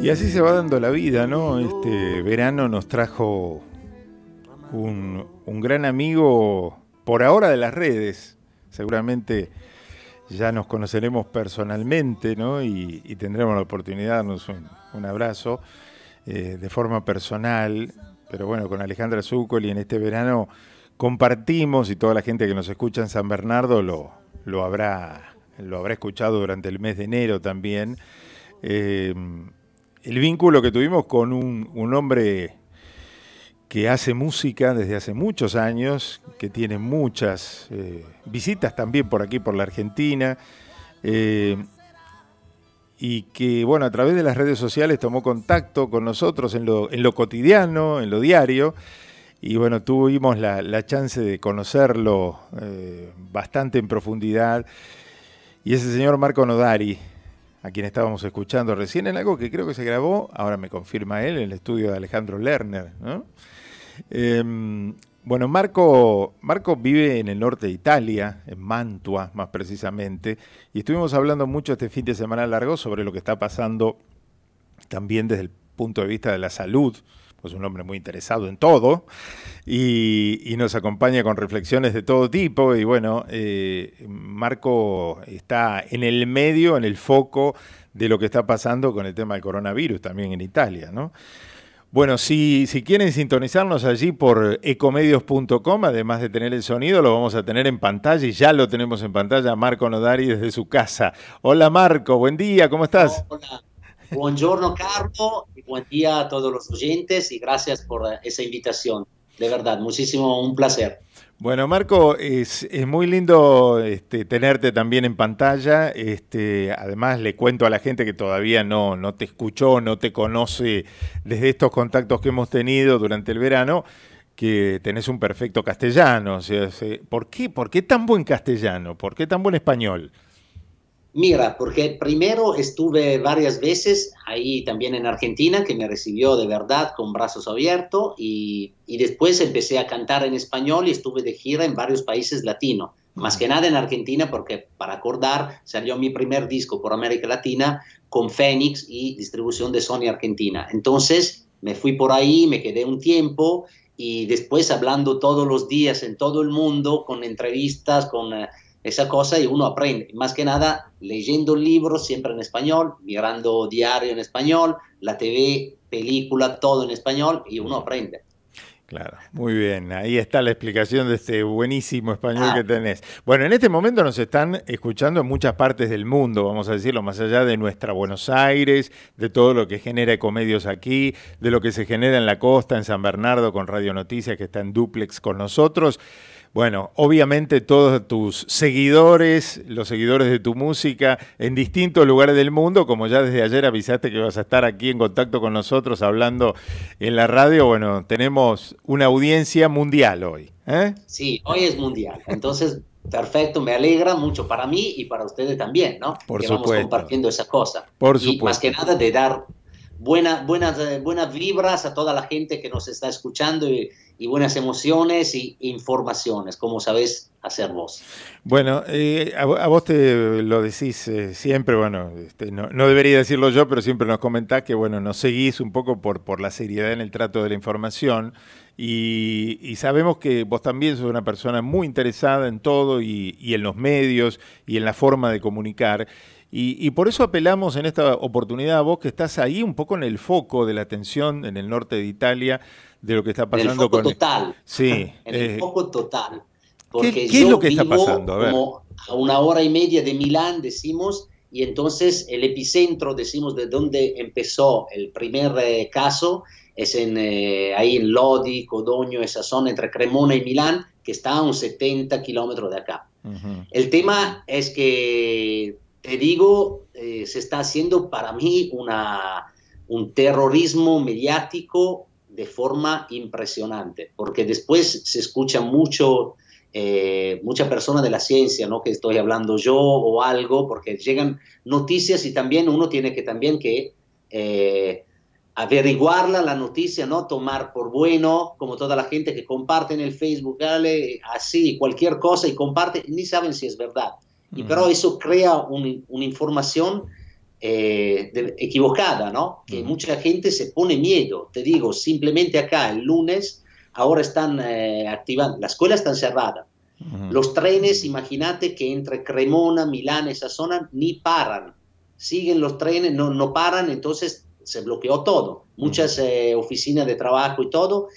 Y así se va dando la vida, ¿no? Este verano nos trajo un, gran amigo por ahora de las redes. Seguramente ya nos conoceremos personalmente, ¿no? Y, tendremos la oportunidad de darnos un, abrazo eh, de forma personal. Pero bueno, con Alejandra Zucoli en este verano compartimos y toda la gente que nos escucha en San Bernardo lo, lo habrá, lo habrá escuchado durante el mes de enero también. Eh, el vínculo que tuvimos con un, hombre que hace música desde hace muchos años, que tiene muchas eh, visitas también por aquí, por la Argentina, eh, y que, bueno, a través de las redes sociales tomó contacto con nosotros en lo, cotidiano, en lo diario, y bueno, tuvimos la, chance de conocerlo eh, bastante en profundidad, y ese señor Marco Nodari, a quien estábamos escuchando recién en algo que creo que se grabó, ahora me confirma él, en el estudio de Alejandro Lerner. Em, bueno, Marco, Marco vive en el norte de Italia, en Mantua más precisamente, y estuvimos hablando mucho este fin de semana largo sobre lo que está pasando también desde el punto de vista de la salud pues un hombre muy interesado en todo, y, nos acompaña con reflexiones de todo tipo. Y bueno, eh, Marco está en el medio, en el foco de lo que está pasando con el tema del coronavirus también en Italia, ¿no? Bueno, si, si quieren sintonizarnos allí por ecomedios.com, además de tener el sonido, lo vamos a tener en pantalla y ya lo tenemos en pantalla. Marco Nodari desde su casa. Hola Marco, buen día, ¿cómo estás? Hola. Buongiorno, Carlos, y buen día a todos los oyentes y gracias por eh, esa invitación. De verdad, muchísimo un placer. Bueno, Marco, es, muy lindo este, tenerte también en pantalla. Este, además, le cuento a la gente que todavía no, no te escuchó, no te conoce desde estos contactos que hemos tenido durante el verano, que tenés un perfecto castellano. ¿por, qué? ¿Por qué tan buen castellano? ¿Por qué tan buen español? Mira, porque primero estuve varias veces ahí también en Argentina, que me recibió de verdad con brazos abiertos, y, después empecé a cantar en español y estuve de gira en varios países latinos, más que nada en Argentina, porque para acordar salió mi primer disco por América Latina con Fénix y distribución de Sony Argentina. Entonces me fui por ahí, me quedé un tiempo y después hablando todos los días en todo el mundo con entrevistas, con... Eh, esa cosa y uno aprende, más que nada leyendo libros siempre en español, mirando diario en español, la TV, película, todo en español y uno aprende. Claro, muy bien. Ahí está la explicación de este buenísimo español ah. que tenés. Bueno, en este momento nos están escuchando en muchas partes del mundo, vamos a decirlo, más allá de nuestra Buenos Aires, de todo lo que genera Ecomedios aquí, de lo que se genera en la costa, en San Bernardo, con Radio Noticias, que está en duplex con nosotros. Bueno, obviamente todos tus seguidores, los seguidores de tu música en distintos lugares del mundo, como ya desde ayer avisaste que vas a estar aquí en contacto con nosotros hablando en la radio, bueno, tenemos una audiencia mundial hoy. ¿eh? Sí, hoy es mundial. Entonces, perfecto, me alegra mucho para mí y para ustedes también, ¿no? Por supuesto. Vamos compartiendo esa cosa. Por y supuesto. Más que nada de dar buena, buenas, eh, buenas vibras a toda la gente que nos está escuchando y, buenas emociones e informaciones, como sabés hacer vos. Bueno, eh, a, vos te lo decís eh, siempre, bueno, este, no, debería decirlo yo, pero siempre nos comentás que, bueno, nos seguís un poco por, por la seriedad en el trato de la información y, sabemos que vos también sos una persona muy interesada en todo y, y en los medios y en la forma de comunicar. Y, por eso apelamos en esta oportunidad a vos que estás ahí un poco en el foco de la atención en el norte de Italia de lo que está pasando en el foco con total. Sí. en el eh, foco total. Porque ¿Qué, es lo que está pasando? A Como a una hora y media de Milán decimos y entonces el epicentro decimos de donde empezó el primer eh, caso es en, eh, ahí en Lodi, Codogno, esa zona entre Cremona y Milán, que está a unos 70 kilómetros de acá. El tema es que te digo, eh, se está haciendo para mí una, un terrorismo mediático de forma impresionante, porque después se escucha mucho, eh, mucha persona de la ciencia, ¿no? Que estoy hablando yo o algo, porque llegan noticias y también uno tiene que también que eh, averiguarla la noticia, ¿no? Tomar por bueno, como toda la gente que comparte en el Facebook, así, cualquier cosa y comparte, ni saben si es verdad. Y mm. pero eso crea una información eh, equivocada, ¿no? Que mm. mucha gente se pone miedo. Te digo, simplemente acá el lunes, ahora están eh, activando, la escuela está cerrada. Los trenes, imagínate que entre Cremona, Milán, esa zona, ni paran. Siguen los trenes, no, paran, entonces se bloqueó todo. Muchas eh, oficinas de trabajo y todo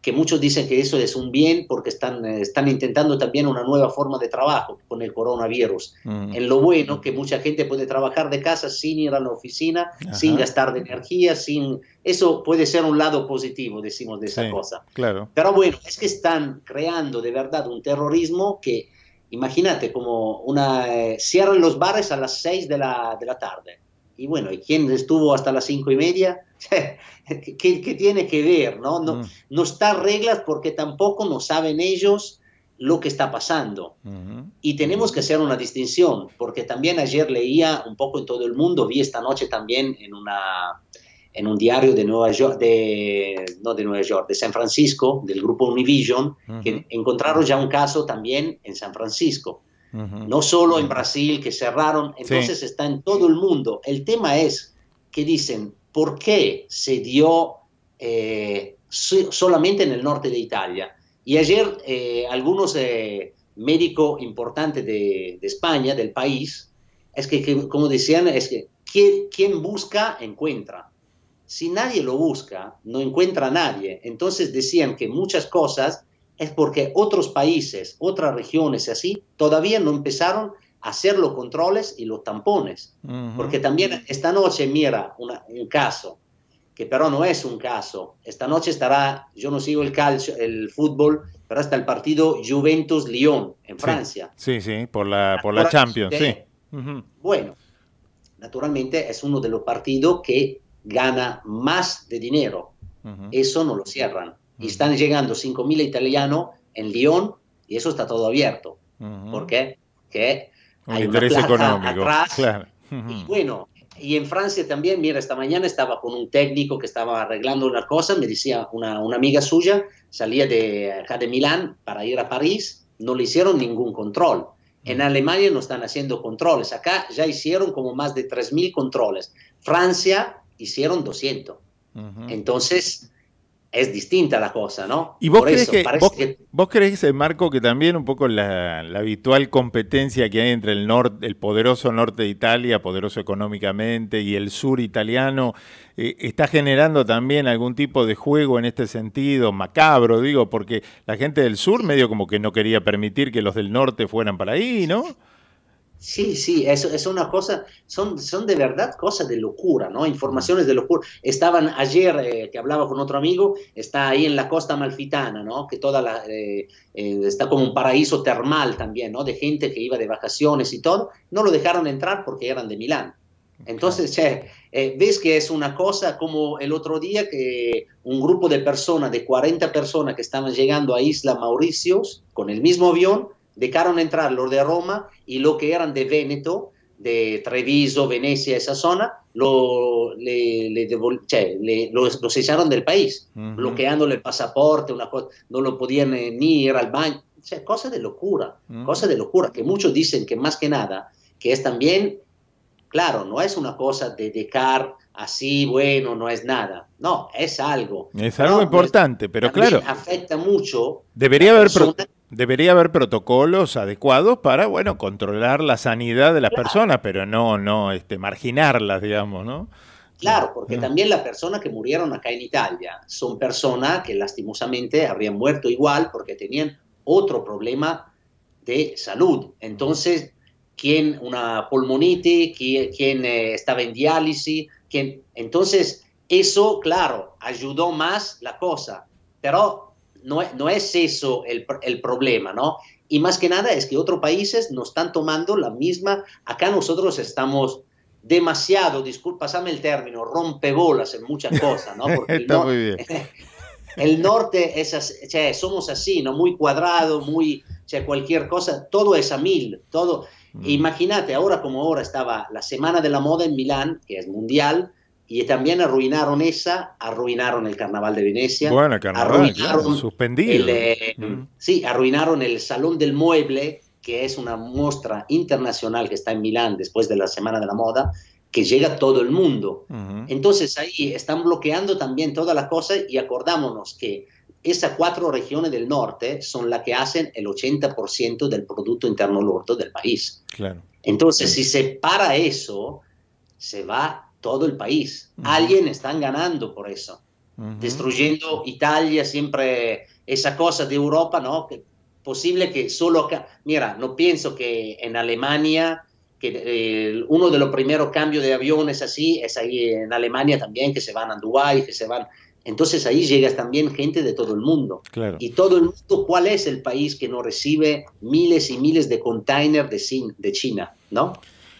que muchos dicen que eso es un bien porque están, eh, están intentando también una nueva forma de trabajo con el coronavirus. Mm. En lo bueno que mucha gente puede trabajar de casa sin ir a la oficina, sin gastar de energía, sin eso puede ser un lado positivo, decimos, de esa cosa. Claro. Pero bueno, es que están creando de verdad un terrorismo que, imagínate, como una eh, cierran los bares a las 6 de la, de la tarde. Y bueno, ¿y quién estuvo hasta las cinco y media? ¿Qué, tiene que ver? ¿no? No, mm. no está reglas porque tampoco no saben ellos lo que está pasando. Y tenemos que hacer una distinción, porque también ayer leía un poco en todo el mundo, vi esta noche también en, una, en un diario de Nueva York, de, no de Nueva York, de San Francisco, del grupo Univision, que encontraron ya un caso también en San Francisco. No solo en Brasil, que cerraron, entonces está en todo el mundo. El tema es que dicen, ¿Por qué se dio eh, solamente en el norte de Italia? Y ayer eh, algunos eh, médicos importantes de, España, del país, es que, como decían, es que quien, quien busca, encuentra. Si nadie lo busca, no encuentra a nadie. Entonces decían que muchas cosas es porque otros países, otras regiones y así, todavía no empezaron hacer los controles y los tampones. Porque también esta noche, mira, un caso, que pero no es un caso. Esta noche estará, yo no sigo el calcio, el fútbol, pero está el partido Juventus-Lyon en Francia. Sí, sí, por la, por la Champions, sí. Bueno, naturalmente es uno de los partidos que gana más de dinero. Eso no lo cierran. Y están llegando 5.000 italianos en Lyon y eso está todo abierto. ¿Por qué? Que un interés económico. bueno, y en Francia también, mira, esta mañana estaba con un técnico que estaba arreglando una cosa, me decía una, amiga suya, salía de acá de Milán para ir a París, no le hicieron ningún control. En mm. Alemania no están haciendo controles, acá ya hicieron como más de 3.000 controles. Francia hicieron 200. Entonces, es distinta la cosa, ¿no? ¿Y vos, crees, que, vos, Marco, que también un poco la, habitual competencia que hay entre el, norte, el poderoso norte de Italia, poderoso económicamente, y el sur italiano, eh, está generando también algún tipo de juego en este sentido, macabro, digo, porque la gente del sur medio como que no quería permitir que los del norte fueran para ahí, ¿no? Sí, sí, eso es una cosa, son, son de verdad cosas de locura, ¿no? Informaciones de locura. Estaban ayer, eh, que hablaba con otro amigo, está ahí en la costa malfitana, ¿no? Que toda la, eh, eh, está como un paraíso termal también, ¿no? De gente que iba de vacaciones y todo, no lo dejaron entrar porque eran de Milán. Entonces, ves que es una cosa como el otro día que un grupo de personas, de 40 personas que estaban llegando a Isla Mauricio con el mismo avión, dejaron entrar los de Roma y lo que eran de Veneto, de Treviso, Venecia, esa zona, lo, le, los, echaron del país, bloqueándole el pasaporte, una cosa, no lo podían eh, ni ir al baño, o sea, cosa de locura, cosa de locura, que muchos dicen que más que nada, que es también, claro, no es una cosa de dejar así, bueno, no es nada, no, es algo. Es algo importante, pero claro. Afecta mucho. Debería haber... Debería haber protocolos adecuados para, bueno, controlar la sanidad de las personas, pero no, no, este, marginarlas, digamos, ¿no? Claro, porque también las personas que murieron acá en Italia son personas que lastimosamente habrían muerto igual porque tenían otro problema de salud. Entonces, quien una pulmonitis, quién eh, estaba en diálisis, Entonces, eso, claro, ayudó más la cosa, pero no, es eso el, problema, ¿no? Y más que nada es que otros países nos están tomando la misma, acá nosotros estamos demasiado, disculpa, el término, rompebolas en muchas cosas, ¿no? Porque Está muy bien. el norte es, somos así, ¿no? Muy cuadrado, muy, cualquier cosa, todo es a mil, todo. Mm. Imagínate, ahora como ahora estaba la Semana de la Moda en Milán, que es mundial, y también arruinaron esa, arruinaron el Carnaval de Venecia. Bueno, carnaval, arruinaron suspendido. Eh, mm. Sí, arruinaron el Salón del Mueble, que es una muestra internacional que está en Milán después de la Semana de la Moda, que llega a todo el mundo. Entonces ahí están bloqueando también todas las cosas y acordámonos que esas cuatro regiones del norte son las que hacen el 80% del Producto Interno Bruto del país. Claro. Entonces, si se para eso, se va todo el país. Alguien están ganando por eso, destruyendo Italia, siempre esa cosa de Europa, ¿no? Que posible que solo acá, mira, no pienso que en Alemania, que eh, uno de los primeros cambios de aviones así es ahí en Alemania también, que se van a Dubái, que se van... Entonces ahí llega también gente de todo el mundo. Claro. Y todo el mundo, ¿cuál es el país que no recibe miles y miles de containers de China? ¿No?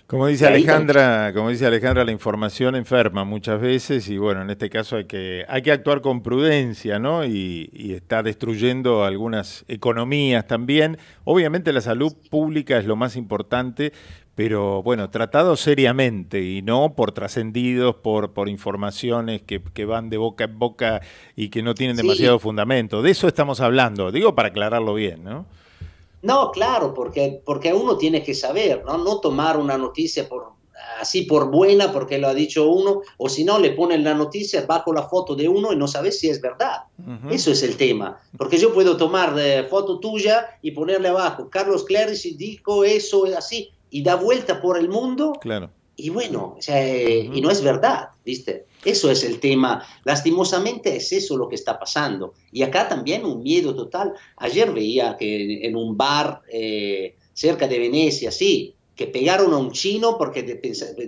Como dice Alejandra, como dice Alejandra, la información enferma muchas veces y bueno, en este caso hay que, hay que actuar con prudencia, ¿no? Y, está destruyendo algunas economías también. Obviamente la salud pública es lo más importante, pero bueno, tratado seriamente y no por trascendidos, por, por informaciones que, van de boca en boca y que no tienen demasiado fundamento. De eso estamos hablando, digo para aclararlo bien, ¿no? No, claro, porque, porque uno tiene que saber, ¿no? tomar una noticia por, así por buena porque lo ha dicho uno, o si no, le ponen la noticia bajo la foto de uno y no sabes si es verdad. Eso es el tema, porque yo puedo tomar eh, foto tuya y ponerle abajo, Carlos Clerici dijo eso, así, y da vuelta por el mundo. Claro y bueno, o sea, eh, y no es verdad, ¿viste? Eso es el tema. Lastimosamente es eso lo que está pasando. Y acá también un miedo total. Ayer veía que en, un bar eh, cerca de Venecia, sí, que pegaron a un chino porque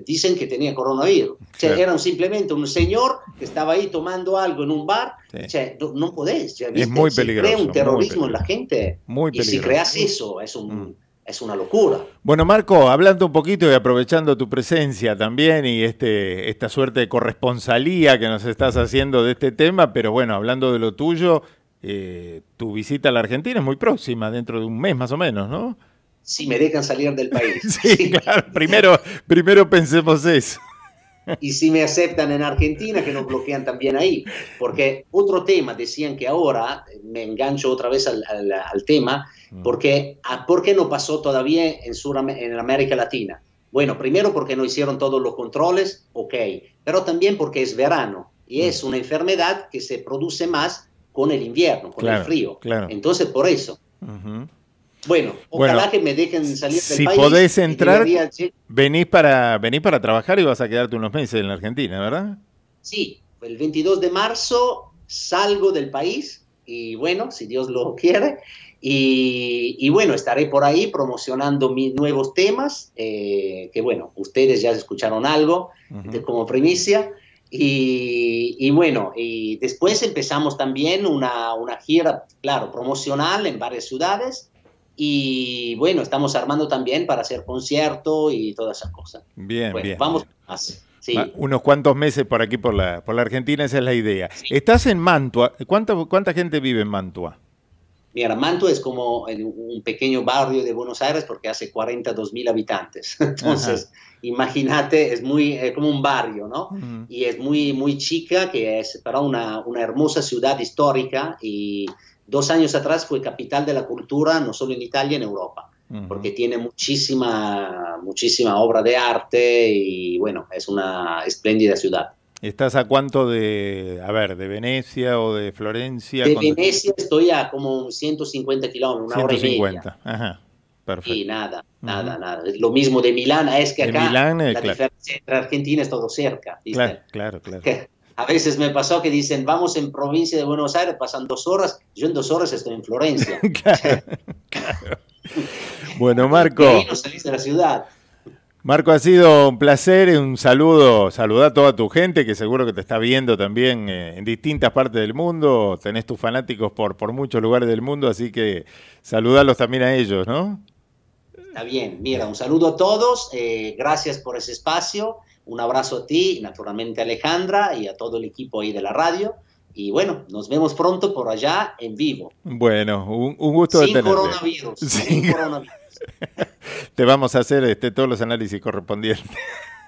dicen que tenía coronavirus. O sea, era simplemente un señor que estaba ahí tomando algo en un bar. O sea, no, podés. es muy peligroso. Si un terrorismo en la gente. Muy peligroso. Y si creas eso, es un... Mm es una locura. Bueno, Marco, hablando un poquito y aprovechando tu presencia también y este, esta suerte de corresponsalía que nos estás haciendo de este tema, pero bueno, hablando de lo tuyo, eh, tu visita a la Argentina es muy próxima, dentro de un mes más o menos, ¿no? Si me dejan salir del país. sí, claro, primero, primero pensemos eso y si me aceptan en Argentina, que nos bloquean también ahí. Porque otro tema, decían que ahora, me engancho otra vez al, tema, mm. porque, ah, ¿por qué no pasó todavía en, Sur, en América Latina? Bueno, primero porque no hicieron todos los controles, ok, pero también porque es verano y es mm. una enfermedad que se produce más con el invierno, con el frío. Entonces, por eso. Bueno, ojalá que me dejen salir del país. Si podés entrar, venís, para, para trabajar y vas a quedarte unos meses en la Argentina, ¿verdad? Sí, el 22 de marzo salgo del país y bueno, si Dios lo quiere, y, bueno, estaré por ahí promocionando mis nuevos temas, eh, que bueno, ustedes ya escucharon algo de, como primicia. Y, bueno, y después empezamos también una, una gira, claro, promocional en varias ciudades y bueno, estamos armando también para hacer concierto y todas esas cosas. Bien, bien. Vamos Unos cuantos meses por aquí, por la, Argentina, esa es la idea. Estás en Mantua. ¿Cuánta, ¿Cuánta gente vive en Mantua? Mira, Mantua es como un pequeño barrio de Buenos Aires porque hace 42 mil habitantes. Entonces, imagínate, es muy como un barrio, ¿no? Y es muy, muy chica, que es para una, una hermosa ciudad histórica y dos años atrás fue capital de la cultura, no solo en Italia, en Europa, porque tiene muchísima, muchísima obra de arte y bueno, es una espléndida ciudad. ¿Estás a cuánto de, a ver, de Venecia o de Florencia? De Venecia estoy a como 150 kilómetros, una hora y media. Ajá, perfecto. Y nada, nada, nada. Lo mismo de Milán, es que acá eh, la diferencia entre Argentina es todo cerca. Claro, claro, claro. A veces me pasó que dicen, vamos en provincia de Buenos Aires, pasan dos horas, yo en dos horas estoy en Florencia. Bueno, Marco. no salís de la ciudad. Marco, ha sido un placer, y eh, un saludo, saluda a toda tu gente que seguro que te está viendo también eh, en distintas partes del mundo, tenés tus fanáticos por, por muchos lugares del mundo, así que saludalos también a ellos, ¿no? Está bien, mira, un saludo a todos, eh, gracias por ese espacio un abrazo a ti, naturalmente a Alejandra y a todo el equipo ahí de la radio. Y bueno, nos vemos pronto por allá en vivo. Bueno, un, gusto de tenerte. Coronavirus, sin, coronavirus. Te vamos a hacer este, todos los análisis correspondientes.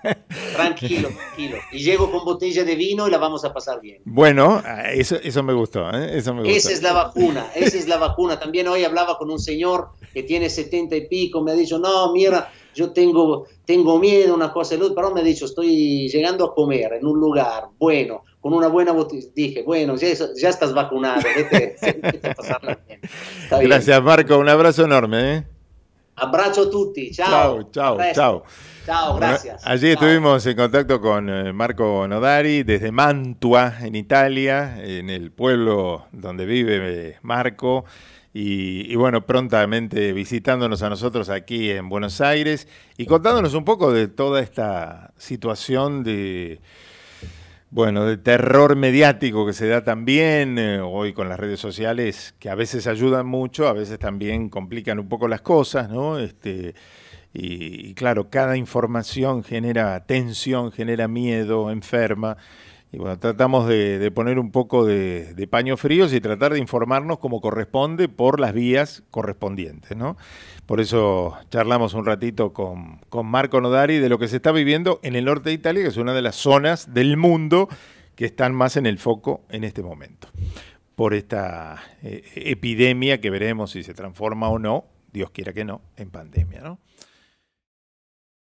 Tranquilo, tranquilo. Y llego con botella de vino y la vamos a pasar bien. Bueno, ah, eso, eso me gustó. ¿eh? Eso me gustó. Esa es la vacuna, esa es la vacuna. También hoy hablaba con un señor que tiene 70 y pico, me ha dicho, no, mira, yo tengo, tengo miedo, una cosa, el pero me ha dicho, estoy llegando a comer en un lugar bueno, con una buena botella, dije, bueno, ya, ya estás vacunado, a pasarla bien. Gracias Marco, un abrazo enorme. ¿eh? Abrazo a tutti, chao. Chao, chao, chao. gracias. allí estuvimos en contacto con eh, Marco Nodari desde Mantua, en Italia, en el pueblo donde vive eh, Marco. Y, bueno, prontamente visitándonos a nosotros aquí en Buenos Aires y contándonos un poco de toda esta situación de, bueno, de terror mediático que se da también eh, hoy con las redes sociales, que a veces ayudan mucho, a veces también complican un poco las cosas, ¿no? Este, y claro, cada información genera tensión, genera miedo, enferma. Y bueno, tratamos de, poner un poco de, paño paños fríos y tratar de informarnos como corresponde por las vías correspondientes, ¿no? Por eso charlamos un ratito con, Marco Nodari de lo que se está viviendo en el norte de Italia, que es una de las zonas del mundo que están más en el foco en este momento, por esta eh, epidemia que veremos si se transforma o no, Dios quiera que no, en pandemia, ¿no?